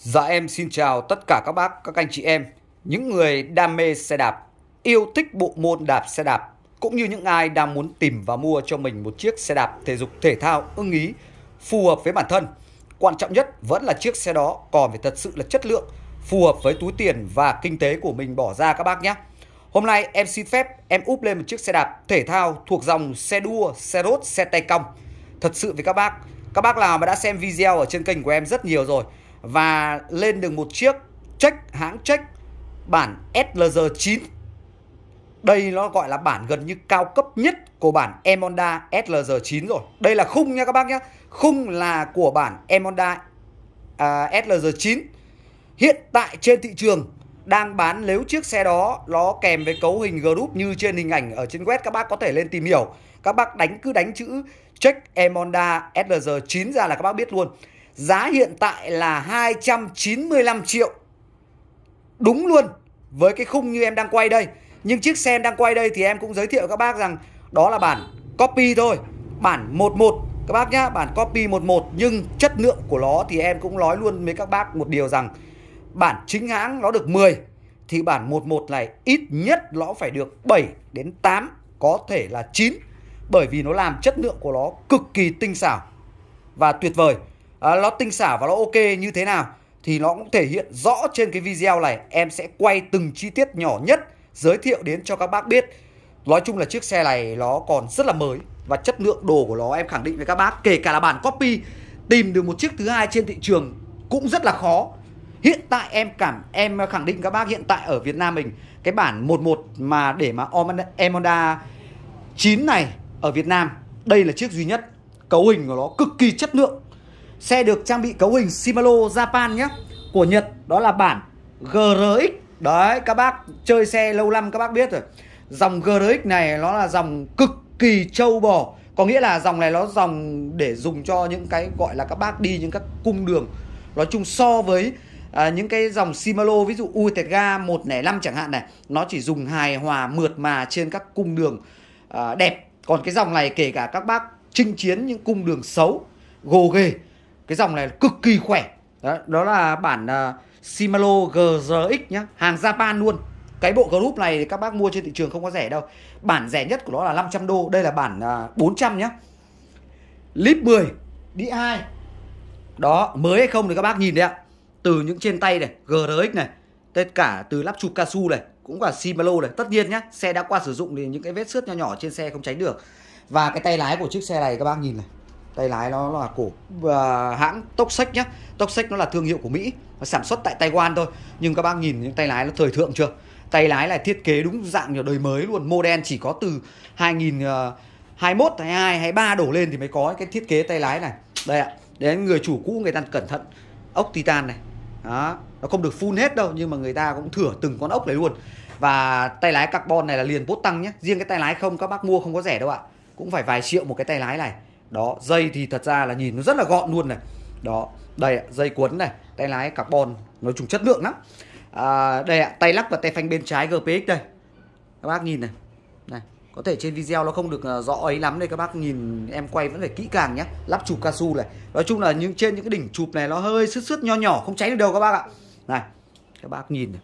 Dạ em xin chào tất cả các bác, các anh chị em, những người đam mê xe đạp, yêu thích bộ môn đạp xe đạp, cũng như những ai đang muốn tìm và mua cho mình một chiếc xe đạp thể dục thể thao ưng ý, phù hợp với bản thân. Quan trọng nhất vẫn là chiếc xe đó còn phải thật sự là chất lượng, phù hợp với túi tiền và kinh tế của mình bỏ ra các bác nhé. Hôm nay em xin phép em úp lên một chiếc xe đạp thể thao thuộc dòng xe đua, xe rốt, xe tay cong. Thật sự với các bác, các bác nào mà đã xem video ở trên kênh của em rất nhiều rồi và lên được một chiếc check hãng check bản SLR9 đây nó gọi là bản gần như cao cấp nhất của bản Emonda Honda SLR9 rồi đây là khung nha các bác nhé khung là của bản Emonda Honda à, SLR9 hiện tại trên thị trường đang bán nếu chiếc xe đó nó kèm với cấu hình group như trên hình ảnh ở trên web các bác có thể lên tìm hiểu các bác đánh cứ đánh chữ check Emonda Honda SLR9 ra là các bác biết luôn Giá hiện tại là 295 triệu. Đúng luôn với cái khung như em đang quay đây. Nhưng chiếc xe em đang quay đây thì em cũng giới thiệu các bác rằng đó là bản copy thôi. Bản 11 các bác nhá, bản copy 11 nhưng chất lượng của nó thì em cũng nói luôn với các bác một điều rằng bản chính hãng nó được 10 thì bản 11 này ít nhất nó phải được 7 đến 8, có thể là 9 bởi vì nó làm chất lượng của nó cực kỳ tinh xảo và tuyệt vời à, nó tinh xảo và nó ok như thế nào thì nó cũng thể hiện rõ trên cái video này em sẽ quay từng chi tiết nhỏ nhất giới thiệu đến cho các bác biết nói chung là chiếc xe này nó còn rất là mới và chất lượng đồ của nó em khẳng định với các bác kể cả là bản copy tìm được một chiếc thứ hai trên thị trường cũng rất là khó hiện tại em cảm em khẳng định các bác hiện tại ở Việt Nam mình cái bản 11 mà để mà em Honda 9 này ở Việt Nam đây là chiếc duy nhất cấu hình của nó cực kỳ chất lượng Xe được trang bị cấu hình Shimano Japan nhé Của Nhật đó là bản GRX Đấy các bác chơi xe lâu năm các bác biết rồi Dòng GRX này nó là dòng cực kỳ trâu bò Có nghĩa là dòng này nó dòng để dùng cho những cái gọi là các bác đi những các cung đường Nói chung so với à, những cái dòng Shimano ví dụ Uetega 105 chẳng hạn này Nó chỉ dùng hài hòa mượt mà trên các cung đường à, đẹp Còn cái dòng này kể cả các bác chinh chiến những cung đường xấu gồ ghề cái dòng này cực kỳ khỏe đó, đó là bản uh, Shimano GRX nhá hàng Japan luôn cái bộ group này thì các bác mua trên thị trường không có rẻ đâu bản rẻ nhất của nó là 500 đô đây là bản uh, ờ, 400 nhá lip 10 đi 2 đó mới hay không thì các bác nhìn đấy ạ từ những trên tay này GRX này tất cả từ lắp chụp cao su này cũng là Shimano này tất nhiên nhá xe đã qua sử dụng thì những cái vết xước nhỏ nhỏ trên xe không tránh được và cái tay lái của chiếc xe này các bác nhìn này tay lái nó, là của uh, à, hãng Toxic nhá Toxic nó là thương hiệu của Mỹ nó sản xuất tại Taiwan thôi nhưng các bác nhìn những tay lái nó thời thượng chưa tay lái là thiết kế đúng dạng kiểu đời mới luôn model chỉ có từ 2021 22 23 đổ lên thì mới có cái thiết kế tay lái này đây ạ đến người chủ cũ người ta cẩn thận ốc titan này đó nó không được full hết đâu nhưng mà người ta cũng thửa từng con ốc này luôn và tay lái carbon này là liền bốt tăng nhé riêng cái tay lái không các bác mua không có rẻ đâu ạ cũng phải vài triệu một cái tay lái này đó dây thì thật ra là nhìn nó rất là gọn luôn này đó đây ạ, dây cuốn này tay lái carbon nói chung chất lượng lắm à, đây ạ, tay lắc và tay phanh bên trái gpx đây các bác nhìn này này có thể trên video nó không được ờ, rõ ấy lắm đây các bác nhìn em quay vẫn phải kỹ càng nhé lắp chụp cao su này nói chung là những trên những cái đỉnh chụp này nó hơi sứt sứt nho nhỏ không cháy được đâu các bác ạ này các bác nhìn này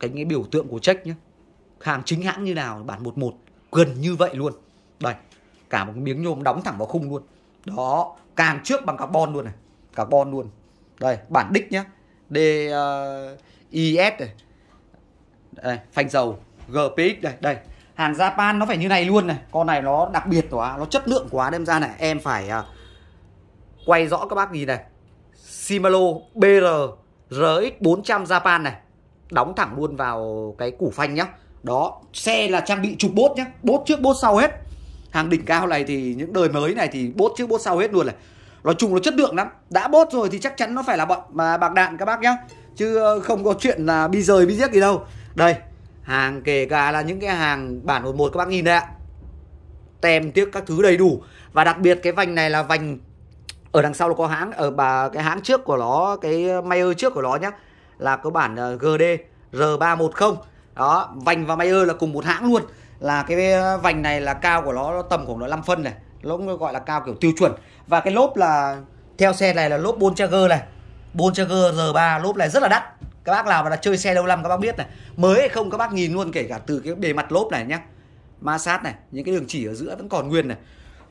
cái, cái biểu tượng của check nhé hàng chính hãng như nào bản 11 gần như vậy luôn đây cả một miếng nhôm đóng thẳng vào khung luôn đó càng trước bằng carbon luôn này carbon luôn đây bản đích nhá D uh, IS này đây, phanh dầu GPX đây đây hàng Japan nó phải như này luôn này con này nó đặc biệt quá nó chất lượng quá đem ra này em phải uh, quay rõ các bác nhìn này Shimano BR RX 400 Japan này đóng thẳng luôn vào cái củ phanh nhá đó xe là trang bị trục bốt nhá bốt trước bốt sau hết hàng đỉnh cao này thì những đời mới này thì bốt trước bốt sau hết luôn này nói chung nó chất lượng lắm đã bốt rồi thì chắc chắn nó phải là bọn mà bạc đạn các bác nhá chứ ờ, không có chuyện là bi rời bi giết gì đâu đây hàng kể cả là những cái hàng bản hồn một các bác nhìn đây ạ tem tiếc các thứ đầy đủ và đặc biệt cái vành này là vành ở đằng sau nó có hãng ở bà cái hãng trước của nó cái Mayer trước của nó nhá là có bản ờ, GD R310 đó vành và Mayer là cùng một hãng luôn là cái vành này là cao của nó, nó tầm khoảng nó 5 phân này nó cũng gọi là cao kiểu tiêu chuẩn và cái lốp là theo xe này là lốp Bontrager này Bontrager R3 lốp này rất là đắt các bác nào mà đã chơi xe lâu năm các bác biết này mới hay không các bác nhìn luôn kể cả từ cái bề mặt lốp này nhá ma sát này những cái đường chỉ ở giữa vẫn còn nguyên này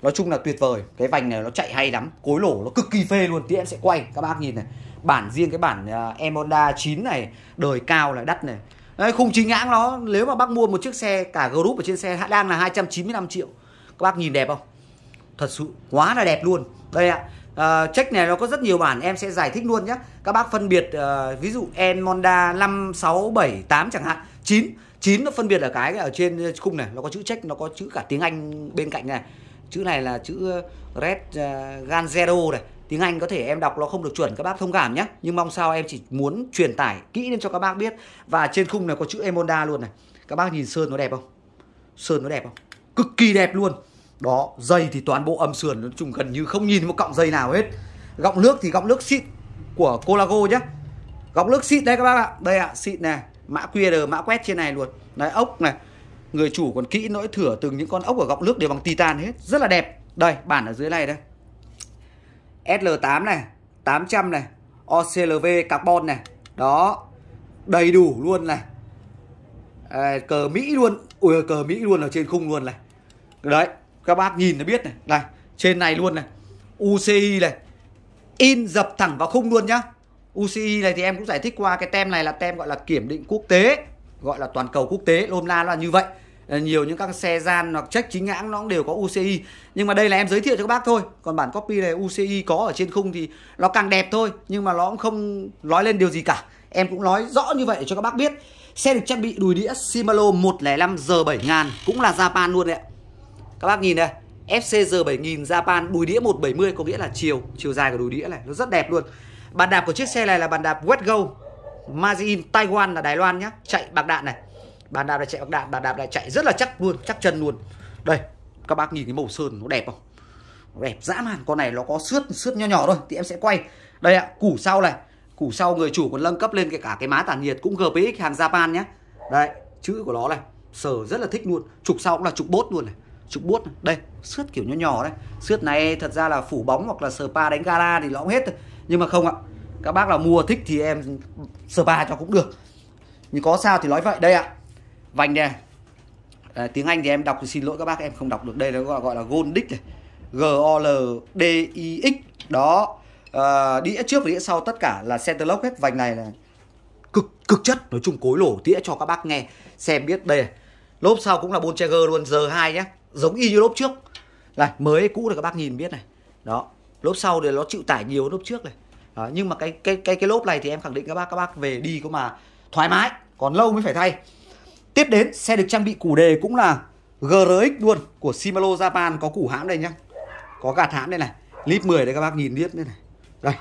nói chung là tuyệt vời cái vành này nó chạy hay lắm cối lổ nó cực kỳ phê luôn tí em sẽ quay các bác nhìn này bản riêng cái bản uh, em 9 này đời cao là đắt này Đấy, khung chính hãng nó nếu mà bác mua một chiếc xe cả group ở trên xe đang là 295 triệu các bác nhìn đẹp không thật sự quá là đẹp luôn đây ạ à, check này nó có rất nhiều bản em sẽ giải thích luôn nhé các bác phân biệt à, ví dụ en monda 5 6 7 8 chẳng hạn 9 9 nó phân biệt ở cái ở trên khung này nó có chữ check nó có chữ cả tiếng Anh bên cạnh này chữ này là chữ Red uh, ờ, Ganzero này tiếng Anh có thể em đọc nó không được chuẩn các bác thông cảm nhé nhưng mong sao em chỉ muốn truyền tải kỹ lên cho các bác biết và trên khung này có chữ Emonda luôn này các bác nhìn sơn nó đẹp không sơn nó đẹp không cực kỳ đẹp luôn đó dây thì toàn bộ âm sườn nó chung gần như không nhìn một cọng dây nào hết gọng nước thì gọng nước xịt của Colago nhé gọng nước xịt đây các bác ạ đây ạ xịt này mã QR mã quét trên này luôn đấy ốc này người chủ còn kỹ nỗi thửa từng những con ốc ở gọng nước đều bằng titan hết rất là đẹp đây bản ở dưới này đây SL8 này 800 này OCLV carbon này đó đầy đủ luôn này à, cờ Mỹ luôn ui cờ Mỹ luôn ở trên khung luôn này đấy các bác nhìn là biết này này trên này luôn này UCI này in dập thẳng vào khung luôn nhá UCI này thì em cũng giải thích qua cái tem này là tem gọi là kiểm định quốc tế gọi là toàn cầu quốc tế lôm la là như vậy Ờ, nhiều những các xe gian hoặc check chính hãng nó cũng đều có UCI nhưng mà đây là em giới thiệu cho các bác thôi còn bản copy này UCI có ở trên khung thì nó càng đẹp thôi nhưng mà nó cũng không nói lên điều gì cả em cũng nói rõ như vậy cho các bác biết xe được trang bị đùi đĩa Shimano 105 giờ 7000 cũng là Japan luôn đấy các bác nhìn đây FCG 7000 Japan đùi đĩa 170 có nghĩa là chiều chiều dài của đùi đĩa này nó rất đẹp luôn bàn đạp của chiếc xe này là bàn đạp Wet Go Taiwan là Đài Loan nhá chạy bạc đạn này bàn đạp lại chạy bằng đạp bàn đạp lại chạy rất là chắc luôn chắc chân luôn đây các bác nhìn cái màu sơn nó đẹp không nó đẹp dã man con này nó có xước xước nho nhỏ thôi thì em sẽ quay đây ạ củ sau này củ sau người chủ còn nâng cấp lên cái cả cái má tản nhiệt cũng gpx hàng japan nhé đây chữ của nó này sờ rất là thích luôn trục sau cũng là trục bốt luôn này trục bốt này. đây xước kiểu nho nhỏ đấy xước này thật ra là phủ bóng hoặc là spa đánh gala thì nó cũng hết thôi nhưng mà không ạ các bác là mua thích thì em spa cho cũng được nhưng có sao thì nói vậy đây ạ vành này à. à, tiếng Anh thì em đọc thì xin lỗi các bác em không đọc được đây nó gọi, gọi là Goldic này G O L D I X đó à, đĩa trước và đĩa sau tất cả là center lock hết vành này là cực cực chất nói chung cối lổ tĩa cho các bác nghe xem biết đây lốp sau cũng là Bontrager luôn g hai nhé giống y như lốp trước này mới cũ là các bác nhìn biết này đó lốp sau thì nó chịu tải nhiều lốp trước này đó, nhưng mà cái cái cái cái lốp này thì em khẳng định các bác các bác về đi có mà thoải mái còn lâu mới phải thay Tiếp đến xe được trang bị củ đề cũng là GRX luôn của Shimano Japan có củ hãm đây nhá. Có gạt hãm đây này. Lít 10 đây các bác nhìn biết đây này. Đây.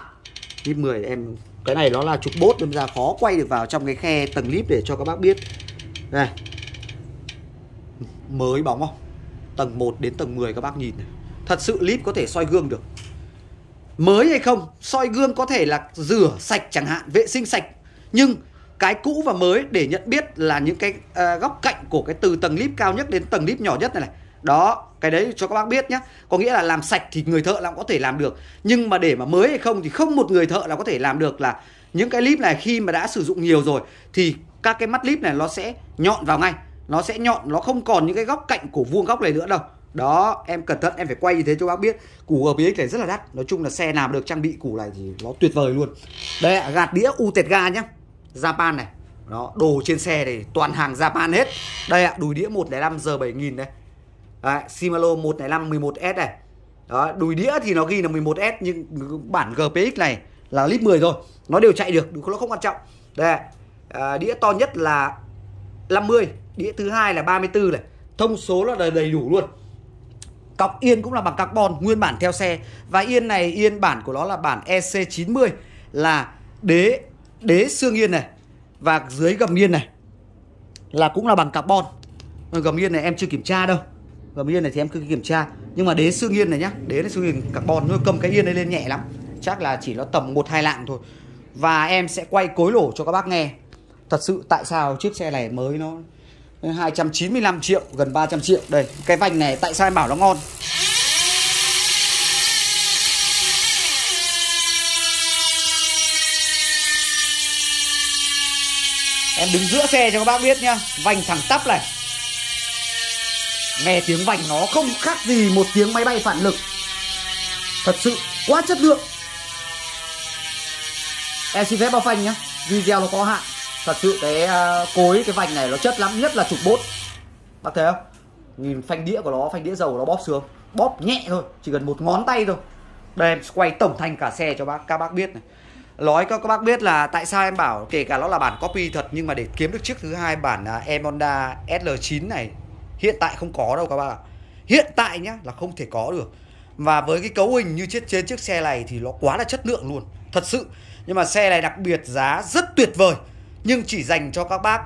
Lít 10 em cái này nó là trục bốt nên ra khó quay được vào trong cái khe tầng lip để cho các bác biết. Đây. Mới bóng không? Tầng 1 đến tầng 10 các bác nhìn này. Thật sự lip có thể soi gương được. Mới hay không, soi gương có thể là rửa sạch chẳng hạn, vệ sinh sạch. Nhưng cái cũ và mới để nhận biết là những cái uh, góc cạnh của cái từ tầng lip cao nhất đến tầng lip nhỏ nhất này này đó cái đấy cho các bác biết nhé có nghĩa là làm sạch thì người thợ là cũng có thể làm được nhưng mà để mà mới hay không thì không một người thợ là có thể làm được là những cái lip này khi mà đã sử dụng nhiều rồi thì các cái mắt lip này nó sẽ nhọn vào ngay nó sẽ nhọn nó không còn những cái góc cạnh của vuông góc này nữa đâu đó em cẩn thận em phải quay như thế cho bác biết củ gpx này rất là đắt nói chung là xe làm được trang bị củ này thì nó tuyệt vời luôn đây gạt đĩa u tẹt ga nhé Japan này đó đồ trên xe này toàn hàng Japan hết đây ạ đùi đĩa 105 giờ 7000 đây đấy, Shimano 105 11S này đó, đùi đĩa thì nó ghi là 11S nhưng bản GPX này là lít 10 rồi nó đều chạy được nó không quan trọng đây à, đĩa to nhất là 50 đĩa thứ hai là 34 này thông số là đầy đủ luôn cọc yên cũng là bằng carbon nguyên bản theo xe và yên này yên bản của nó là bản EC90 là đế đế xương yên này và dưới gầm yên này là cũng là bằng carbon gầm yên này em chưa kiểm tra đâu gầm yên này thì em cứ kiểm tra nhưng mà đế xương yên này nhá đế là xương yên carbon nuôi cầm cái yên này lên nhẹ lắm chắc là chỉ nó tầm một hai lạng thôi và em sẽ quay cối lổ cho các bác nghe thật sự tại sao chiếc xe này mới nó 295 triệu gần 300 triệu đây cái vành này tại sao em bảo nó ngon em đứng giữa xe cho các bác biết nhá vành thẳng tắp này nghe tiếng vành nó không khác gì một tiếng máy bay phản lực thật sự quá chất lượng em xin phép bao phanh nhá video nó có hạn thật sự cái à, cối cái vành này nó chất lắm nhất là trục bốt bác thấy không nhìn phanh đĩa của nó phanh đĩa dầu của nó bóp sướng bóp nhẹ thôi chỉ cần một ngón tay thôi đây em quay tổng thành cả xe cho bác các bác biết này nói các các bác biết là tại sao em bảo kể cả nó là bản copy thật nhưng mà để kiếm được chiếc thứ hai bản à, Emonda SL9 này hiện tại không có đâu các bạn ạ hiện tại nhá là không thể có được và với cái cấu hình như chiếc trên chiếc xe này thì nó quá là chất lượng luôn thật sự nhưng mà xe này đặc biệt giá rất tuyệt vời nhưng chỉ dành cho các bác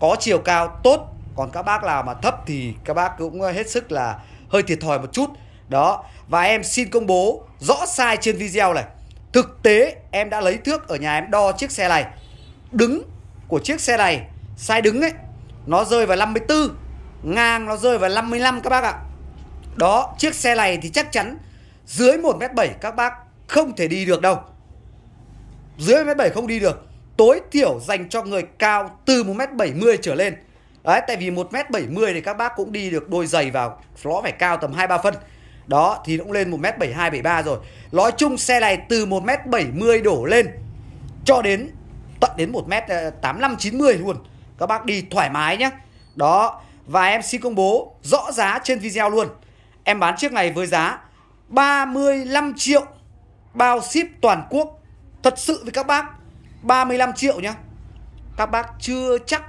có chiều cao tốt còn các bác nào mà thấp thì các bác cũng hết sức là hơi thiệt thòi một chút đó và em xin công bố rõ sai trên video này Thực tế em đã lấy thước ở nhà em đo chiếc xe này Đứng của chiếc xe này Sai đứng ấy Nó rơi vào 54 Ngang nó rơi vào 55 các bác ạ Đó chiếc xe này thì chắc chắn Dưới 1m7 các bác không thể đi được đâu Dưới 1m7 không đi được Tối thiểu dành cho người cao từ 1m70 trở lên Đấy tại vì 1m70 thì các bác cũng đi được đôi giày vào Nó phải cao tầm 2-3 phân đó thì cũng lên 1m72 73 rồi. Nói chung xe này từ 1m70 đổ lên cho đến tận đến 1m85 90 ờ, luôn. Các bác đi thoải mái nhé. Đó và em xin công bố rõ giá trên video luôn. Em bán chiếc này với giá 35 triệu bao ship toàn quốc. Thật sự với các bác 35 triệu nhá. Các bác chưa chắc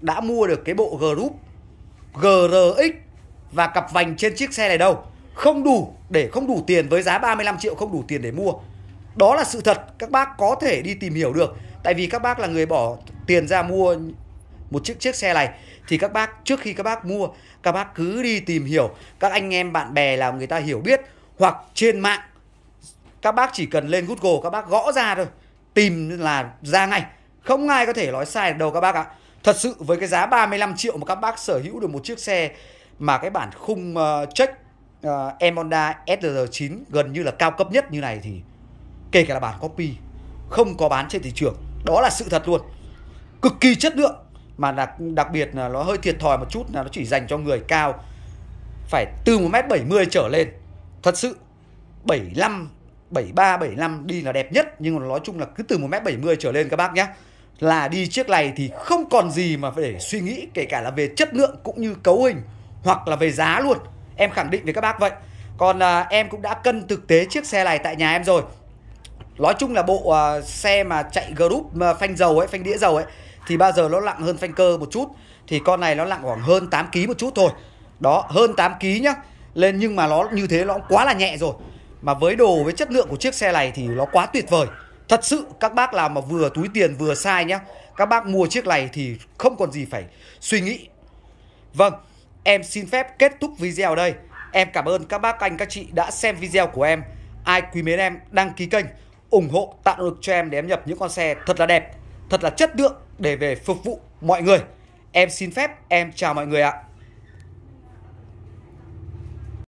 đã mua được cái bộ group GRX và cặp vành trên chiếc xe này đâu không đủ để không đủ tiền với giá 35 triệu không đủ tiền để mua. Đó là sự thật, các bác có thể đi tìm hiểu được. Tại vì các bác là người bỏ tiền ra mua một chiếc chiếc xe này thì các bác trước khi các bác mua, các bác cứ đi tìm hiểu các anh em bạn bè là người ta hiểu biết hoặc trên mạng. Các bác chỉ cần lên Google các bác gõ ra thôi, tìm là ra ngay. Không ai có thể nói sai đâu các bác ạ. Thật sự với cái giá 35 triệu mà các bác sở hữu được một chiếc xe mà cái bản khung ờ, check uh, em SR9 gần như là cao cấp nhất như này thì kể cả là bản copy không có bán trên thị trường đó là sự thật luôn cực kỳ chất lượng mà đặc, đặc biệt là nó hơi thiệt thòi một chút là nó chỉ dành cho người cao phải từ 1m70 trở lên thật sự 75 73 75 đi là đẹp nhất nhưng mà nói chung là cứ từ 1m70 trở lên các bác nhé là đi chiếc này thì không còn gì mà phải để suy nghĩ kể cả là về chất lượng cũng như cấu hình hoặc là về giá luôn em khẳng định với các bác vậy còn à, em cũng đã cân thực tế chiếc xe này tại nhà em rồi nói chung là bộ uh, xe mà chạy group mà phanh dầu ấy phanh đĩa dầu ấy thì bao giờ nó nặng hơn phanh cơ một chút thì con này nó nặng khoảng hơn 8 kg một chút thôi đó hơn 8 kg nhá lên nhưng mà nó như thế nó quá là nhẹ rồi mà với đồ với chất lượng của chiếc xe này thì nó quá tuyệt vời thật sự các bác làm mà vừa túi tiền vừa sai nhá các bác mua chiếc này thì không còn gì phải suy nghĩ vâng Em xin phép kết thúc video ở đây. Em cảm ơn các bác anh các chị đã xem video của em. Ai quý mến em đăng ký kênh, ủng hộ tạo động lực cho em để em nhập những con xe thật là đẹp, thật là chất lượng để về phục vụ mọi người. Em xin phép em chào mọi người ạ.